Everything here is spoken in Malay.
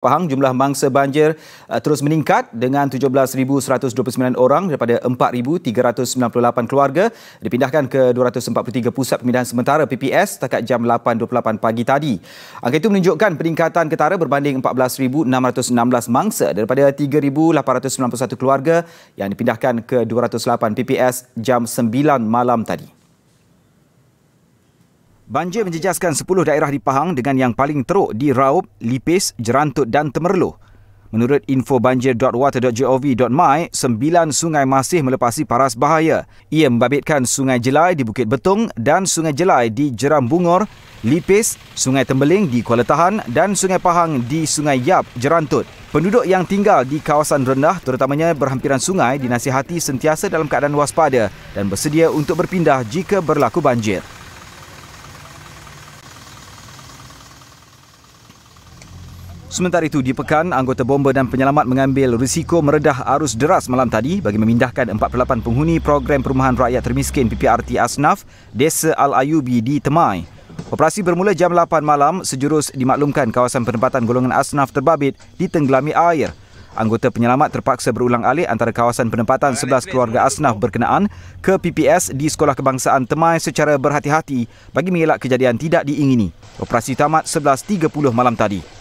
Pahang jumlah mangsa banjir uh, terus meningkat dengan 17129 orang daripada 4398 keluarga dipindahkan ke 243 pusat pemindahan sementara PPS setakat jam 8.28 pagi tadi. Angka itu menunjukkan peningkatan ketara berbanding 14616 mangsa daripada 3891 keluarga yang dipindahkan ke 208 PPS jam 9 malam tadi. Banjir menjejaskan 10 daerah di Pahang dengan yang paling teruk di Raub, Lipis, Jerantut dan Temerloh. Menurut info banjir.water.gov.my, sembilan sungai masih melepasi paras bahaya. Ia membabitkan Sungai Jelai di Bukit Betung dan Sungai Jelai di Jeram Bungor, Lipis, Sungai Tembeling di Kuala Tahan dan Sungai Pahang di Sungai Yap, Jerantut. Penduduk yang tinggal di kawasan rendah terutamanya berhampiran sungai dinasihati sentiasa dalam keadaan waspada dan bersedia untuk berpindah jika berlaku banjir. Sementara itu, di Pekan, anggota bomba dan penyelamat mengambil risiko meredah arus deras malam tadi bagi memindahkan 48 penghuni program perumahan rakyat termiskin PPRT Asnaf, Desa Al-Ayubi di Temai. Operasi bermula jam 8 malam sejurus dimaklumkan kawasan penempatan golongan Asnaf terbabit ditenggelami air. Anggota penyelamat terpaksa berulang alih antara kawasan penempatan 11 keluarga Asnaf berkenaan ke PPS di Sekolah Kebangsaan Temai secara berhati-hati bagi mengelak kejadian tidak diingini. Operasi tamat 11.30 malam tadi.